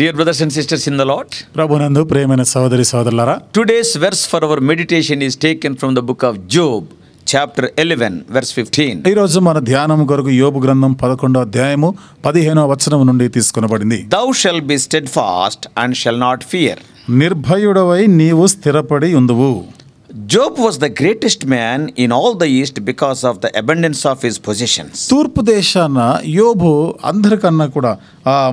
Dear brothers and sisters in the Lord ప్రభునందు ప్రేమైన సోదరి సోదరులారా today's verse for our meditation is taken from the book of Job chapter eleven verse fifteen ఈరోజు మన ధ్యానం కొరకు యోబు గ్రంథం పదకొండో అధ్యాయము పదిహేనో వచనం నుండి తీసుకునబడింది thou shall be steadfast and shall not fear నిర్భయుడవై నీవు స్థిరపడి ఉందువు Job was the greatest man in all the east because of the abundance of his position తూర్పు దేశాన యోబు అందరికన్నా కూడా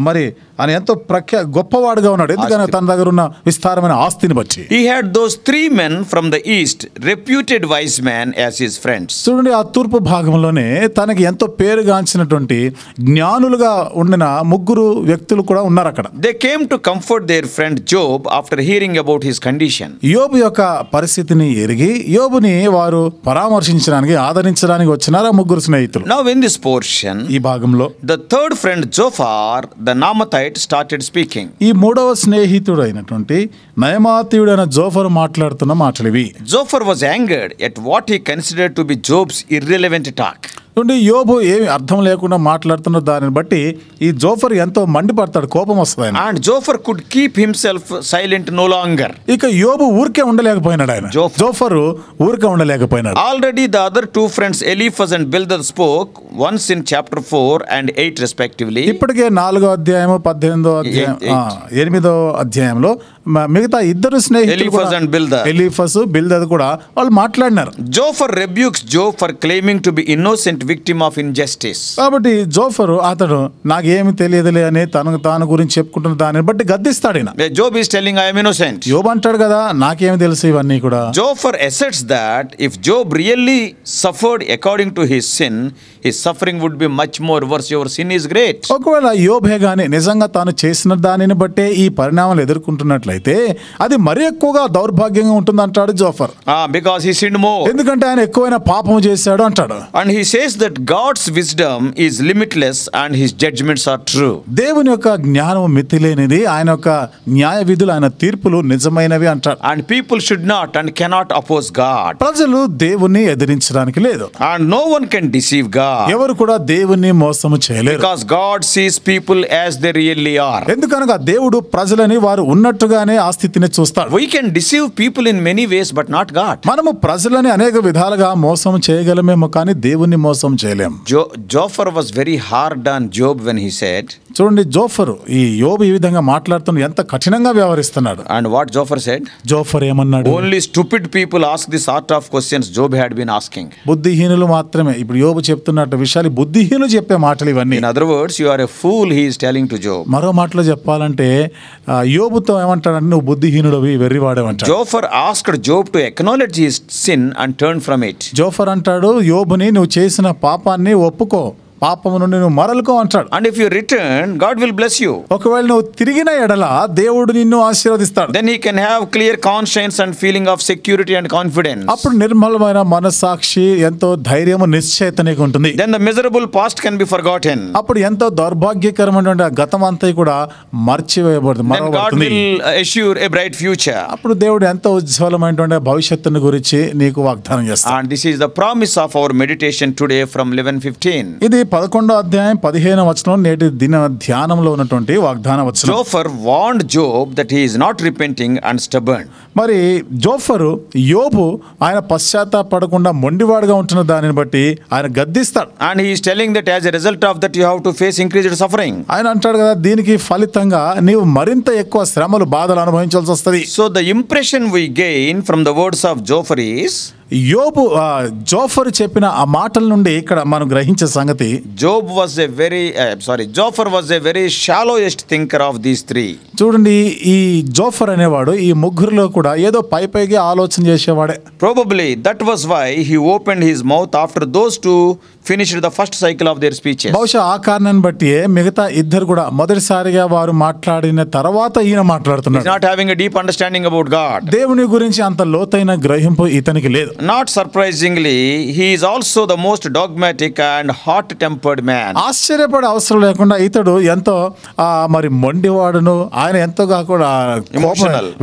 మరి ఆయన ఎంతో ప్రఖ్యా గొప్పవాడుగా ఉన్నాడు ఎందుకంటే తన దగ్గర ఉన్న విస్తారమైన ఆస్తిని బట్టి he had those three men from the east reputed wise man as his friends చూడండి ఆ తూర్పు భాగంలోనే తనకి ఎంతో పేరుగాంచినటువంటి జ్ఞానులుగా ఉండిన ముగ్గురు వ్యక్తులు కూడా ఉన్నారు అక్కడ they came to comfort their friend Job after hearing about his condition యోబు యొక్క పరిస్థితిని ఎరిగి యోబుని వారు పరామర్శించడానికి ఆదరించడానికి వచ్చినారు ఆ ముగ్గురు స్నేహితులు నౌ ఇన్ దిస్ పోర్షన్ ఈ భాగంలో the third friend Zophar the Naamathite జోఫరైట్ స్టార్టెడ్ స్పీకింగ్ ఈ మూడవ స్నేహితుడైనటువంటి నయమాతీయుడైన జోఫర్ మాట్లాడుతున్న మాటలు ఇవి Zophar was angered at what he consider to be Job's irrelevant talk అంటే యోబు ఏమి అర్థం లేకుండా మాట్లాడుతున్న దానిని బట్టి ఈ జోఫర్ ఎంతో మండిపడతాడు కోపం వస్తుంది and Zophar could keep himself silent no longer ఇక యోబు ఊరికే ఉండలేకపోయినాడు ఆయన జోఫర్ ఊరికే ఉండలేకపోయినాడు already the other two friends Eliphaz and Bildad spoke once in chapter four and eight respectively ఇప్పటికే నాలుగో అధ్యాయము పద్దెనిమిదో అధ్యాయం ఎనిమిదో అధ్యాయంలో మిగతా ఇద్దరు స్నేహితులు ఎలీఫస్ బిల్దర్ కూడా వాళ్ళు మాట్లాడినారు Zophar rebukes Zophar claiming to be innocent victim of injustice కాబట్టి జోఫర్ అతడు నాకు ఏమి తెలియదులే అని తన తాను గురించి చెప్పుకుంటున్న దాన్ని బట్టి గద్దిస్తాడు Job is telling I'm innocent Job అంటాడు కదా నాకేమి తెలుసు ఇవన్నీ కూడా Zophar asserts that if Job really suffered according to his sin his suffering would be much more worse your sin is great ఒకవేళ యోబే గాని నిజంగా తాను చేసిన దానిని బట్టే ఈ పరిణామాలు ఎదుర్కొంటున్నట్లయితే అది మరీ ఎక్కువగా దౌర్భాగ్యంగా ఉంటుంది అంటాడు Zophar because he sin more ఎందుకంటే ఆయన ఎక్కువైన పాపం చేశాడు అంటాడు and he says realize that God's wisdom is limitless and his judgments are true దేవుని యొక్క జ్ఞానం మితి లేనిది ఆయన యొక్క న్యాయ విధులు ఆయన తీర్పులు నిజమైనవి అంటారు and people should not and cannot oppose God ప్రజలు దేవుని ఎదిరించడానికి లేదు and no one can deceive గా ఎవరు కూడా దేవుని మోసం చేయలేదు because God sees people as they really are ఎందుకనగా దేవుడు ప్రజలని వారు ఉన్నట్టుగానే ఆ స్థితిని చూస్తాడు we can deceive people in many ways but not God మనము ప్రజలని అనేక విధాలుగా మోసం చేయగలమేమో కానీ దేవుని మోసం some Jofar was very hard on Job when he said, చూడండి జోఫర్ ఈ యోబు ఈ విధంగా మాట్లాడుతున్న ఎంత కఠినంగా వ్యవహరిస్తున్నాడు and what Zophar said Zophar ఏమన్నాడు only stupid people ask the sort of questions Job had been asking బుద్ధిహీనులు మాత్రమే ఇప్పుడు యోబు చెప్తున్నట్టు విషయాలు బుద్ధిహీనులు చెప్పే మాటలు ఇవన్నీ in other words you are a fool he is telling to Job మరో మాటలో చెప్పాలంటే యోబుతో ఏమంటాడంటే నువ్వు బుద్ధిహీనుడవి వెర్రివాడేవంట Zophar asked Job to acknowledge his sin and turn from it Zophar అంటాడు యోబుని నువ్వు చేసిన పాపాన్ని ఒప్పుకో పాపము నుండి నువ్వు మరలుకో అంటాడు and if you return God will bless you ఒకవేళ నువ్వు తిరిగిన ఎడల దేవుడు నిన్ను ఆశీర్వదిస్తాడు then you can have clear conscience and feeling of security and confidence అప్పుడు నిర్మలమైన మనస్సాక్షి ఎంతో ధైర్యము నిశ్చయత నీకు ఉంటుంది then the miserable past can be forgotten అప్పుడు ఎంతో దౌర్భాగ్యకరమైనటువంటి ఆ గతం అంతా కూడా మర్చివేయబడదు మరవబడుతుంది అష్యూర్ ఏ బ్రైట్ ఫ్యూచర్ అప్పుడు దేవుడు ఎంతో ఉజ్వలమైనటువంటి భవిష్యత్తును గురించి నీకు వాగ్దానం చేస్తాడు and this is the promise of our meditation today from 11:15 ఇది పదకొండో అధ్యాయం పదిహేను వచనం నేటి దిన ధ్యానంలో ఉన్నటువంటి వాగ్దాన వచనం Zophar warned Job that he not repenting and stubborn మరి జోఫరు యోబు ఆయన పశ్చాత్తాపడకుండా మొండివాడుగా ఉంటున్న దానిని బట్టి ఆయన గద్దిస్తాడు and he's telling that as a result of that you have to face increased suffering ఆయన అంటాడు కదా దీనికి ఫలితంగా నీవు మరింత ఎక్కువ శ్రమలు బాధలు అనుభవించాల్సి వస్తుంది so the impression we gain from the words of Zophar is యోబు జోఫర్ చెప్పిన ఆ మాటల నుండి ఇక్కడ మనం గ్రహించే సంగతి Job was a very sorry Zophar was a very shallowest thinker of these three చూడండి ఈ జోఫర్ అనేవాడు ఈ ముగ్గురులో కూడా ఏదో పై పైకి ఆలోచన చేసేవాడే probably that was why he open his mouth after those two finished the first cycle of their speech బహుశా ఆ కారణాన్ని బట్టి మిగతా ఇద్దరు కూడా మొదటిసారిగా వారు మాట్లాడిన తర్వాత ఈయన మాట్లాడుతున్నారు not having deep understanding about God దేవుని గురించి అంత లోతైన గ్రహింపు ఇతనికి లేదు not surprisingly he is also the most dogmatic and hot tempered man ఆశ్చర్యపడే అవసరం లేకుండా ఇతడు ఎంతో మరి మొండివాడును ఆయన ఎంతో కాకుండా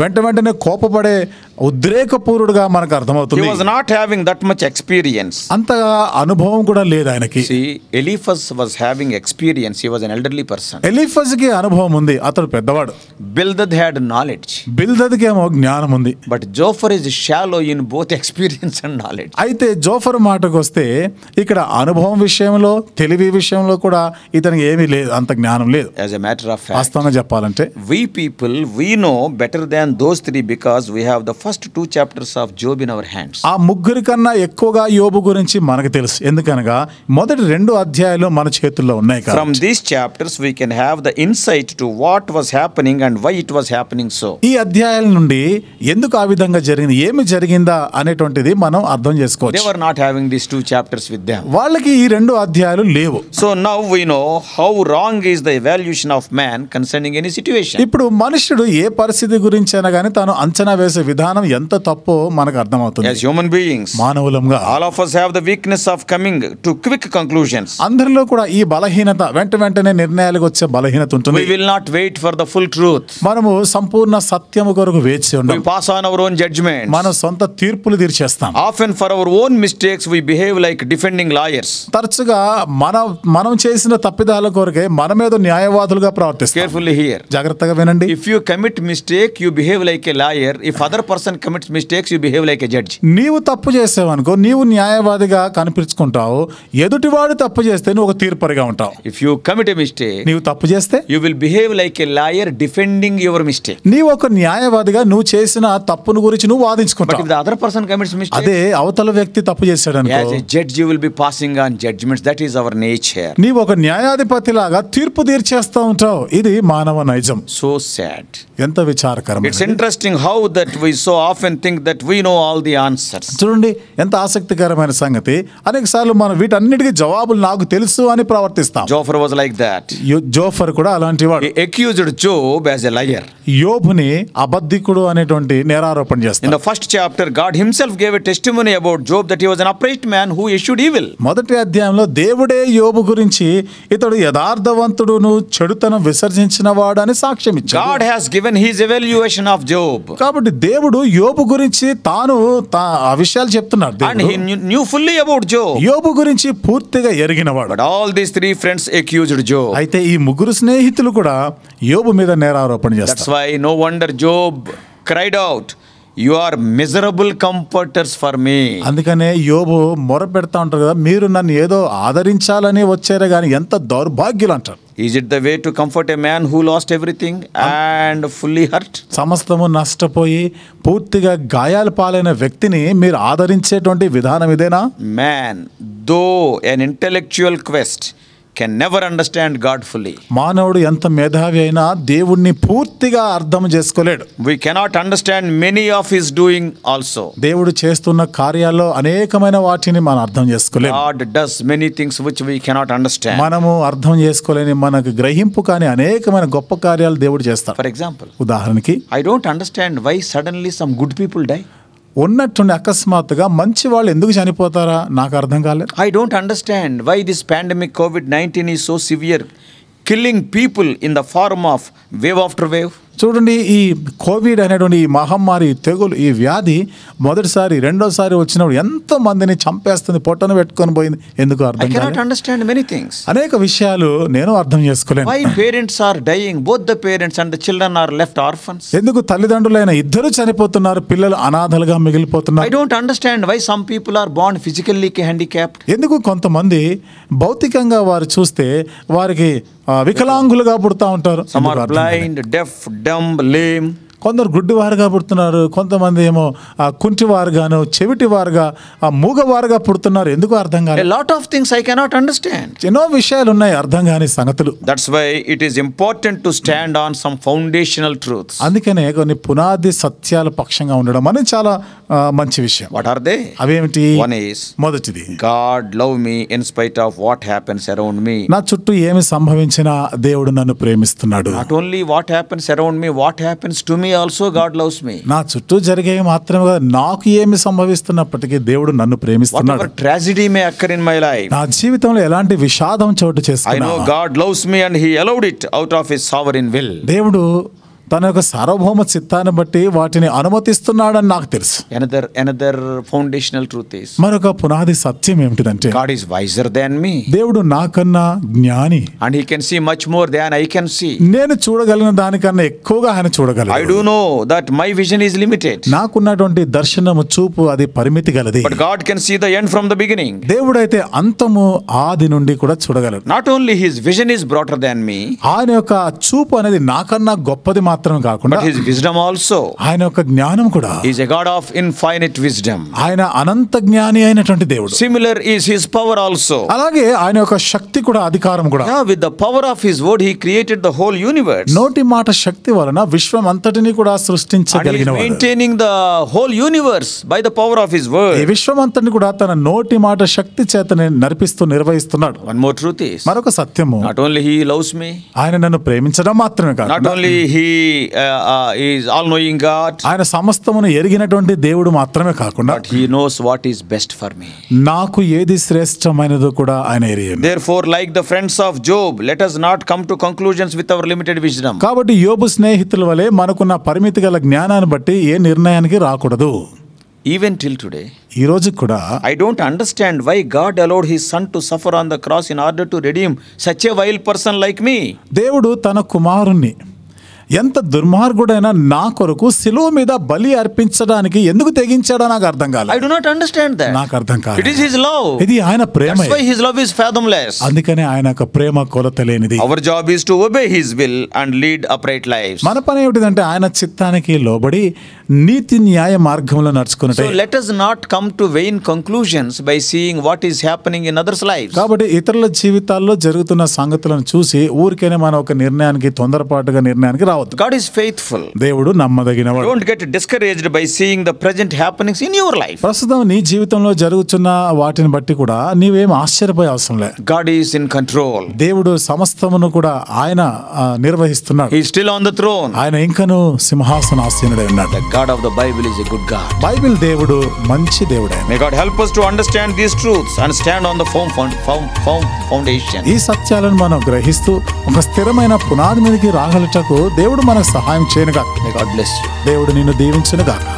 వెంట వెంటనే కోపపడే ఉద్రేకపూరుడుగా మనకు అర్థమవుతుంది was not having that much experience అంతగా అనుభవం కూడా లేదు ఆయనకి Eliphaz was having experience he was an elderly person Eliphaz కి అనుభవం ఉంది అతడు పెద్దవాడు బిల్దద్ హ్యాడ్ నాలెడ్జ్ బిల్దద్ కి ఏమో జ్ఞానం ఉంది but Zophar is shallow in both experience experience and knowledge అయితే జోఫర్ మాటకు వస్తే ఇక్కడ అనుభవం విషయంలో తెలివి విషయంలో కూడా ఇతనికి ఏమీ లేదు అంత జ్ఞానం లేదు యాజ్ ఎ మ్యాటర్ ఆఫ్ వాస్తవంగా చెప్పాలంటే we people we know better than those three because we have the first two chapters of Job in our hands ఆ ముగ్గురి కన్నా ఎక్కువగా యోబు గురించి మనకు తెలుసు ఎందుకనగా మొదటి రెండు అధ్యాయాలు మన చేతుల్లో ఉన్నాయి from these chapters we can have the insight to what was happening and why it was happening so ఈ అధ్యాయాల నుండి ఎందుకు ఆ విధంగా జరిగింది ఏమి జరిగిందా అనేటువంటిది అనేది మనం అర్థం చేసుకోవచ్చు they were not having these two chapters with them వాళ్ళకి ఈ రెండు అధ్యాయాలు లేవు so now we know how wrong is the evaluation of man concerning any situation ఇప్పుడు మనుషుడు ఏ పరిస్థితి గురించి అయినా కానీ తను అంచనా వేసే విధానం ఎంత తప్పో మనకు అర్థమవుతుంది యాస్ హ్యూమన్ బీయింగ్స్ మానవులంగా all of us have the weakness of coming to quick conclusions అందరిలో కూడా ఈ బలహీనత వెంట వెంటనే నిర్ణయాలకు వచ్చే బలహీనత ఉంటుంది we will not wait for the full truth మనము సంపూర్ణ సత్యము కొరకు వేచి ఉండం we pass on our own judgments మన సొంత తీర్పులు తీర్చేస్తాం చేస్తాం often for our own mistakes we behave like defending lawyers తరచుగా మన మనం చేసిన తప్పిదాల కొరకే మన మీద న్యాయవాదులుగా ప్రవర్తిస్తాం కేర్ఫుల్లీ హియర్ జాగ్రత్తగా వినండి if you commit mistake you behave like a lawyer if other person commits mistakes you behave like a judge నీవు తప్పు అనుకో నీవు న్యాయవాదిగా కనిపించుకుంటావు ఎదుటివాడు తప్పు చేస్తే నువ్వు ఒక తీర్పరిగా ఉంటావు if you commit a mistake నీవు తప్పు చేస్తే you will behave like a lawyer defending your mistake నీవు ఒక న్యాయవాదిగా నువ్వు చేసిన తప్పును గురించి నువ్వు వాదించుకుంటావు అదర్ పర్సన్ కమిట్స్ అదే అవతల వ్యక్తి తప్పు చేశాడు అనుకో will be passing on judgments that is our nature నీవు ఒక న్యాయాధిపతి లాగా తీర్పు తీర్చేస్తా ఉంటావు ఇది మానవ నైజం సో సాడ్ ఎంత విచారకరం it's interesting how that we so of and think that we know all the answers చూడండి ఎంత ఆసక్తికరమైన సంగతి అనేక సార్లు మనం వీటన్నిటికీ జవాబులు నాకు తెలుసు అని ప్రవర్తిస్తాం Zophar was like that Zophar కూడా అలాంటి వాడు accused Job as a liar యోబుని అబద్ధికుడు అనేటువంటి నేరారోపణ చేస్తాడు in the first chapter God himself gave a testimony about Job that he was an upright man who issued evil. మొదటి అధ్యాయంలో దేవుడే యోబు గురించి ఇతడు యథార్థవంతుడును చెడుతనం విసర్జించిన వాడు అని సాక్ష్యం ఇచ్చాడు God has given his evaluation of Job. కాబట్టి దేవుడు యోబు గురించి తాను తా- ఆ విషయాలు చెప్తున్నాడు And he దేవుడు. knew knew fully about Job. యోబు గురించి పూర్తిగా ఎరిగినవాడు But all these three friends accused Job. అయితే ఈ ముగ్గురు స్నేహితులు కూడా యోబు మీద నేరారోపణ That's చేస్తారు why no wonder Job cried out, you are miserable comforters for me అందుకనే యోబు మొర పెడతా ఉంటారు కదా మీరు నన్ను ఏదో ఆదరించాలని వచ్చారే కానీ ఎంత దౌర్భాగ్యులు అంటారు is it the way to comfort a man who lost everything and fully hurt సమస్తము నష్టపోయి పూర్తిగా గాయాలు పాలైన వ్యక్తిని మీరు ఆదరించేటువంటి విధానం ఇదేనా man though an intellectual quest can never understand God fully మానవుడు ఎంత మేధావి అయినా దేవుణ్ణి పూర్తిగా అర్థం చేసుకోలేడు we cannot understand many of his doing also దేవుడు చేస్తున్న కార్యాల్లో అనేకమైన వాటిని మనం అర్థం చేసుకోలేదు God does many things which we cannot understand మనము అర్థం చేసుకోలేని మనకు గ్రహింపు కాని అనేకమైన గొప్ప కార్యాలు దేవుడు చేస్తాడు ఫర్ ఎగ్జాంపుల్ ఉదాహరణకి I don't understand why suddenly some good people die ఉన్నట్టుండి అకస్మాత్తుగా మంచి వాళ్ళు ఎందుకు చనిపోతారా నాకు అర్థం కాలేదు I don't understand why this pandemic COVID nineteen is so severe killing people in the form of wave after wave చూడండి ఈ కోవిడ్ అనేటువంటి ఈ మహమ్మారి తెగులు ఈ వ్యాధి మొదటిసారి రెండోసారి వచ్చినప్పుడు ఎంతో మందిని చంపేస్తుంది పొట్టను పెట్టుకొని పోయింది ఎందుకు అర్థం కాదు అండర్స్టాండ్ మెనీ థింగ్స్ అనేక విషయాలు నేను అర్థం చేసుకోలేను why parents are dying both the parents and children are left orphans ఎందుకు తల్లిదండ్రులైన ఇద్దరు చనిపోతున్నారు పిల్లలు అనాథలుగా మిగిలిపోతున్నారు I don't understand why some people are బాండ్ ఫిజికల్లీ హ్యాండిక్యాప్డ్ ఎందుకు కొంతమంది భౌతికంగా వారు చూస్తే వారికి వికలాంగులుగా పుడతా ఉంటారు బ్లైండ్ డెఫ్ డమ్ లేమ్ కొందరు గుడ్డివారుగా పుడుతున్నారు కొంతమంది ఏమో కుంటివారుగాను చెవిటివారుగా మూగవారుగా పుడుతున్నారు ఎందుకు అర్థం కాదు lot of things I cannot understand ఎన్నో విషయాలు ఉన్నాయి అర్థం కాని సంగతులు that's why it is important to stand on some foundational truth అందుకనే కొన్ని పునాది సత్యాల పక్షంగా ఉండడం అనేది చాలా మంచి విషయం వాట్ ఆర్ దే అవేమిటి వన్ మొదటిది God love me in spite of what happens around me నా చుట్టూ ఏమి సంభవించినా దేవుడు నన్ను ప్రేమిస్తున్నాడు not only what happens around me what happens to me me also God loves me నా చుట్టూ జరిగే మాత్రమే కాదు నాకు ఏమి సంభవిస్తున్నప్పటికీ దేవుడు నన్ను ప్రేమిస్తున్నాడు tragedy may occur in my life నా జీవితంలో ఎలాంటి విషాదం చోటు చేస్తా I know God loves me and he allowed it out of his sovereign will దేవుడు తన యొక్క సార్వభౌమ చిత్తాన్ని బట్టి వాటిని అనుమతిస్తున్నాడని నాకు తెలుసు another another foundational truth is మరొక పునాది సత్యం ఏమిటిదంటే God is wiser than me దేవుడు నాకన్నా జ్ఞాని and he can see much more than I can see నేను చూడగలిగిన దానికన్నా ఎక్కువగా ఆయన చూడగలను I do know that my vision is limited నాకున్నటువంటి దర్శనము చూపు అది పరిమితి గలది but God can see the end from the beginning అయితే అంతము ఆది నుండి కూడా చూడగలడు not only his vision is broader than me ఆయన యొక్క చూపు అనేది నాకన్నా గొప్పది మాత్రం మాత్రం కాకుండా హిస్ విజ్డమ్ ఆల్సో ఆయన యొక్క జ్ఞానం కూడా is a God of infinite wisdom ఆయన అనంత జ్ఞాని అయినటువంటి దేవుడు similar is his power also అలాగే ఆయన యొక్క శక్తి కూడా అధికారం కూడా with the power of his word he created the whole universe నోటి మాట శక్తి వలన విశ్వం అంతటిని కూడా సృష్టించగలిగిన maintaining the whole universe by the power of his word ఈ విశ్వం అంతటిని కూడా తన నోటి మాట శక్తి చేతనే నడిపిస్తూ నిర్వహిస్తున్నాడు వన్ మోర్ ట్రూత్ మరొక సత్యము not only he loves me ఆయన నన్ను ప్రేమించడం మాత్రమే కాదు not only he is all knowing God ఆయన సమస్తమును ఎరిగినటువంటి దేవుడు మాత్రమే కాకుండా but he knows what is best for me నాకు ఏది శ్రేష్టమైనదో కూడా ఆయన ఎరిగింది therefore like the friends of Job let us not come to conclusions with our limited vision కాబట్టి యోబు స్నేహితుల వలె మనకున్న పరిమితి గల జ్ఞానాన్ని బట్టి ఏ నిర్ణయానికి రాకూడదు ఈవెన్ టిల్ టుడే ఈ రోజు కూడా I don't understand why God allowed his son to suffer on the cross in order to redeem such a wild person like me దేవుడు తన కుమారుణ్ణి ఎంత దుర్మార్గుడైనా నా కొరకు సిలువ మీద బలి అర్పించడానికి ఎందుకు తెగించాడో నాకు అర్థం కాదు I do not understand that నాకు అర్థం కాదు ఇట్ ఇస్ హిస్ లవ్ ఇది ఆయన ప్రేమ that's why his love is fathomless అందుకనే ఆయన యొక్క ప్రేమ కొలత లేనిది our job is to obey his will and lead upright life మన పని ఏమిటిదంటే ఆయన చిత్తానికి లోబడి నీతి న్యాయ మార్గంలో నడుచుకున్నట్టు let us not come to vain conclusions by seeing what is happening in others life కాబట్టి ఇతరుల జీవితాల్లో జరుగుతున్న సంగతులను చూసి ఊరికేనే మన ఒక నిర్ణయానికి తొందరపాటుగా నిర్ణయానికి రావద్దు గాడ్ ఈస్ ఫెయిత్ఫుల్ దేవుడు నమ్మదగిన don't get discouraged by seeing the present happenings in your life ప్రస్తుతం నీ జీవితంలో జరుగుతున్న వాటిని బట్టి కూడా నీవేం ఆశ్చర్యపోయే అవసరం లేదు గాడ్ ఈస్ ఇన్ కంట్రోల్ దేవుడు సమస్తమును కూడా ఆయన నిర్వహిస్తున్నాడు he still on the throne ఆయన ఇంకను సింహాసన సింహాసనాసీనుడై ఉన్నాడు God of the Bible is a good God Bible దేవుడు మంచి దేవుడే may God help us to understand this truths and stand on the ఫౌమ్ ఫౌమ్ ఫౌండేషన్ ఈ సత్యాలను మనం గ్రహిస్తూ ఒక స్థిరమైన పునాది మీదకి రాగలటకు దేవుడు మనకు సహాయం చేయనుగా మే గాడ్ బ్లెస్ యు దేవుడు నిన్ను దీవించునుగా